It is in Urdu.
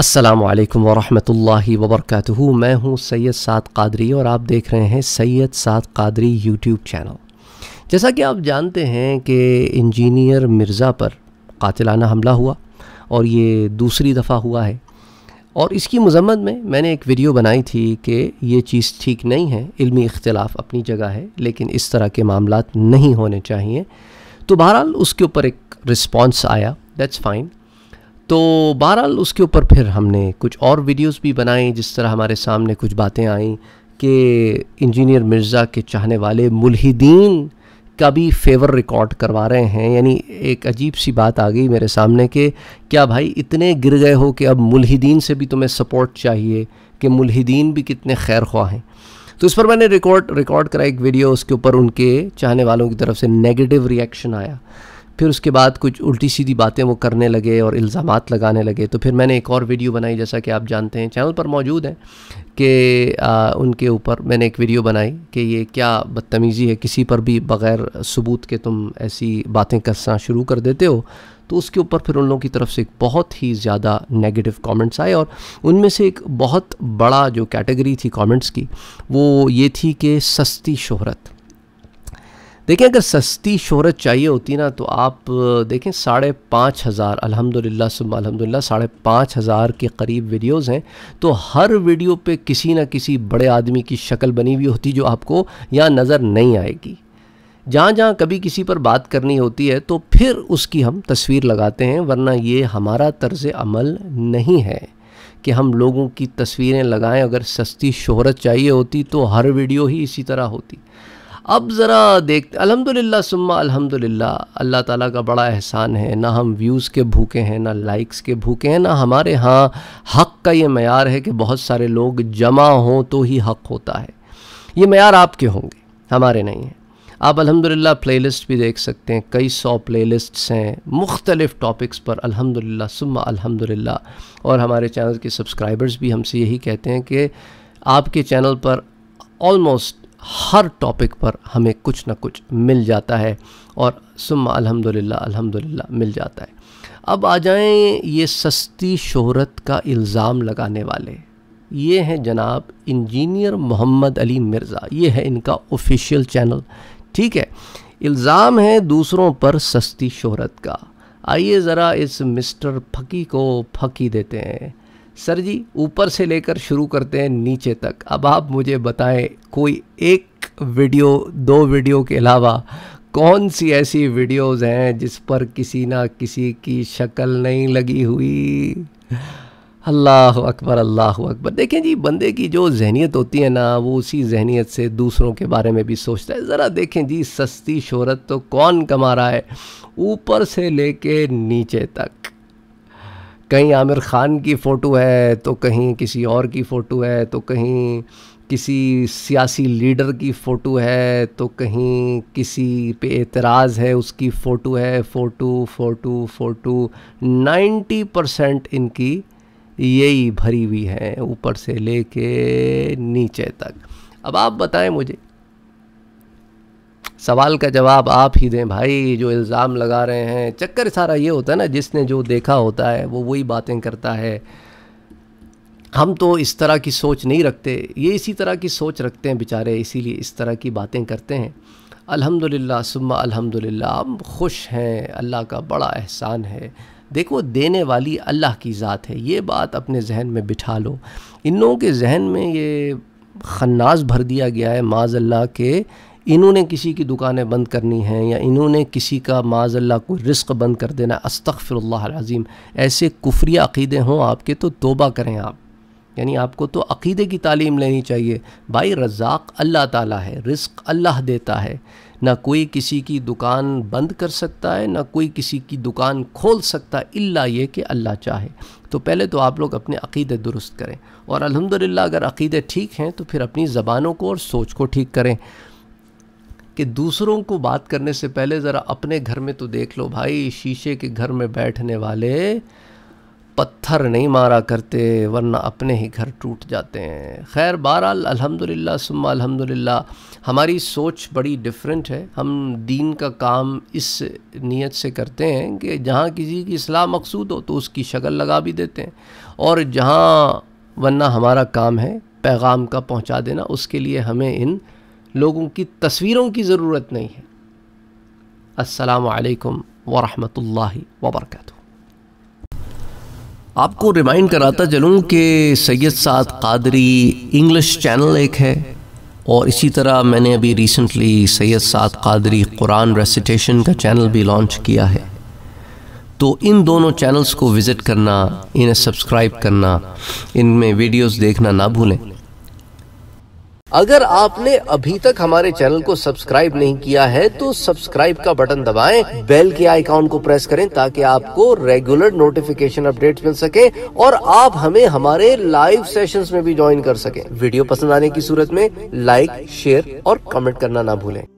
السلام علیکم ورحمۃ اللہ وبرکاتہ میں ہوں سید سعد قادری اور آپ دیکھ رہے ہیں سید سعد قادری یوٹیوب چینل جیسا کہ آپ جانتے ہیں کہ انجینئر مرزا پر قاتلانہ حملہ ہوا اور یہ دوسری دفعہ ہوا ہے اور اس کی مذمت میں میں نے ایک ویڈیو بنائی تھی کہ یہ چیز ٹھیک نہیں ہے علمی اختلاف اپنی جگہ ہے لیکن اس طرح کے معاملات نہیں ہونے چاہیے تو بہرحال اس کے اوپر ایک رسپانس آیا دیٹس فائن تو بہرحال اس کے اوپر پھر ہم نے کچھ اور ویڈیوز بھی بنائیں جس طرح ہمارے سامنے کچھ باتیں آئیں کہ انجینئر مرزا کے چاہنے والے ملحدین کا بھی فیور ریکارڈ کروا رہے ہیں یعنی ایک عجیب سی بات آ گئی میرے سامنے کہ کیا بھائی اتنے گر گئے ہو کہ اب ملحدین سے بھی تمہیں سپورٹ چاہیے کہ ملحدین بھی کتنے خیر خواہ ہیں تو اس پر میں نے ریکارڈ ریکارڈ کرا ایک ویڈیو اس کے اوپر ان کے چاہنے والوں کی طرف سے نیگیٹو ریئیکشن آیا پھر اس کے بعد کچھ الٹی سیدھی باتیں وہ کرنے لگے اور الزامات لگانے لگے تو پھر میں نے ایک اور ویڈیو بنائی جیسا کہ آپ جانتے ہیں چینل پر موجود ہیں کہ ان کے اوپر میں نے ایک ویڈیو بنائی کہ یہ کیا بدتمیزی ہے کسی پر بھی بغیر ثبوت کے تم ایسی باتیں کرنا شروع کر دیتے ہو تو اس کے اوپر پھر ان لوگوں کی طرف سے بہت ہی زیادہ نیگیٹو کامنٹس آئے اور ان میں سے ایک بہت بڑا جو کیٹیگری تھی کامنٹس کی وہ یہ تھی کہ سستی شہرت دیکھیں اگر سستی شہرت چاہیے ہوتی نا تو آپ دیکھیں ساڑھے پانچ ہزار الحمد للہ الحمدللہ الحمد للہ ساڑھے پانچ ہزار کے قریب ویڈیوز ہیں تو ہر ویڈیو پہ کسی نہ کسی بڑے آدمی کی شکل بنی ہوئی ہوتی جو آپ کو یہاں نظر نہیں آئے گی جہاں جہاں کبھی کسی پر بات کرنی ہوتی ہے تو پھر اس کی ہم تصویر لگاتے ہیں ورنہ یہ ہمارا طرز عمل نہیں ہے کہ ہم لوگوں کی تصویریں لگائیں اگر سستی شہرت چاہیے ہوتی تو ہر ویڈیو ہی اسی طرح ہوتی اب ذرا دیکھتے الحمد للہ سما الحمد للہ اللہ تعالیٰ کا بڑا احسان ہے نہ ہم ویوز کے بھوکے ہیں نہ لائکس کے بھوکے ہیں نہ ہمارے ہاں حق کا یہ معیار ہے کہ بہت سارے لوگ جمع ہوں تو ہی حق ہوتا ہے یہ معیار آپ کے ہوں گے ہمارے نہیں ہیں آپ الحمدللہ پلے لسٹ بھی دیکھ سکتے ہیں کئی سو پلے لسٹس ہیں مختلف ٹاپکس پر الحمدللہ سمہ الحمدللہ اور ہمارے چینل کے سبسکرائبرز بھی ہم سے یہی کہتے ہیں کہ آپ کے چینل پر آلموسٹ ہر ٹاپک پر ہمیں کچھ نہ کچھ مل جاتا ہے اور سم الحمد للہ الحمد للہ مل جاتا ہے اب آ جائیں یہ سستی شہرت کا الزام لگانے والے یہ ہیں جناب انجینئر محمد علی مرزا یہ ہے ان کا آفیشیل چینل ٹھیک ہے الزام ہے دوسروں پر سستی شہرت کا آئیے ذرا اس مسٹر پھکی کو پھکی دیتے ہیں سر جی اوپر سے لے کر شروع کرتے ہیں نیچے تک اب آپ مجھے بتائیں کوئی ایک ویڈیو دو ویڈیو کے علاوہ کون سی ایسی ویڈیوز ہیں جس پر کسی نہ کسی کی شکل نہیں لگی ہوئی اللہ اکبر اللہ اکبر دیکھیں جی بندے کی جو ذہنیت ہوتی ہے نا وہ اسی ذہنیت سے دوسروں کے بارے میں بھی سوچتا ہے ذرا دیکھیں جی سستی شہرت تو کون کما رہا ہے اوپر سے لے کے نیچے تک کہیں عامر خان کی فوٹو ہے تو کہیں کسی اور کی فوٹو ہے تو کہیں کسی سیاسی لیڈر کی فوٹو ہے تو کہیں کسی پہ اعتراض ہے اس کی فوٹو ہے photo photo photo ninety percent ان کی یہی بھری ہوئی ہیں اوپر سے لے کے نیچے تک اب آپ بتائیں مجھے سوال کا جواب آپ ہی دیں بھائی جو الزام لگا رہے ہیں چکر سارا یہ ہوتا ہے نا جس نے جو دیکھا ہوتا ہے وہ وہی باتیں کرتا ہے ہم تو اس طرح کی سوچ نہیں رکھتے یہ اسی طرح کی سوچ رکھتے ہیں بیچارے اسی لیے اس طرح کی باتیں کرتے ہیں الحمد للہ سما الحمد للہ خوش ہیں اللہ کا بڑا احسان ہے دیکھو دینے والی اللہ کی ذات ہے یہ بات اپنے ذہن میں بٹھا لو ان لوگوں کے ذہن میں یہ خناز بھر دیا گیا ہے معاذ اللہ کے انہوں نے کسی کی دکانیں بند کرنی ہیں یا انہوں نے کسی کا معاذ اللہ کوئی رزق بند کر دینا استغفر اللہ العظیم ایسے کفری عقیدے ہوں آپ کے تو توبہ کریں آپ یعنی آپ کو تو عقیدے کی تعلیم لینی چاہیے بھائی رزاق اللہ تعالیٰ ہے رزق اللہ دیتا ہے نہ کوئی کسی کی دکان بند کر سکتا ہے نہ کوئی کسی کی دکان کھول سکتا ہے اللہ یہ کہ اللہ چاہے تو پہلے تو آپ لوگ اپنے عقیدے درست کریں اور الحمدللہ اگر عقیدے ٹھیک ہیں تو پھر اپنی زبانوں کو اور سوچ کو ٹھیک کریں کہ دوسروں کو بات کرنے سے پہلے ذرا اپنے گھر میں تو دیکھ لو بھائی شیشے کے گھر میں بیٹھنے والے پتھر نہیں مارا کرتے ورنہ اپنے ہی گھر ٹوٹ جاتے ہیں خیر بہرحال الحمد للہ سما الحمد للہ ہماری سوچ بڑی ڈفرینٹ ہے ہم دین کا کام اس نیت سے کرتے ہیں کہ جہاں کسی کی اصلاح مقصود ہو تو اس کی شکل لگا بھی دیتے ہیں اور جہاں ورنہ ہمارا کام ہے پیغام کا پہنچا دینا اس کے لیے ہمیں ان لوگوں کی تصویروں کی ضرورت نہیں ہے السلام علیکم ورحمۃ اللہ وبرکاتہ آپ کو ریمائنڈ کراتا چلوں کہ سید سعد قادری انگلش چینل ایک ہے اور اسی طرح میں نے ابھی ریسنٹلی سید سعد قادری قرآن ریسیٹیشن کا چینل بھی لانچ کیا ہے تو ان دونوں چینلز کو وزٹ کرنا انہیں سبسکرائب کرنا ان میں ویڈیوز دیکھنا نہ بھولیں اگر آپ نے ابھی تک ہمارے چینل کو سبسکرائب نہیں کیا ہے تو سبسکرائب کا بٹن دبائیں بیل کے آئیکاؤن کو پریس کریں تاکہ آپ کو ریگولر نوٹیفیکیشن اپ ڈیٹس مل سکے اور آپ ہمیں ہمارے لائیو سیشنز میں بھی جوائن کر سکیں ویڈیو پسند آنے کی صورت میں لائک شیئر اور کمنٹ کرنا نہ بھولیں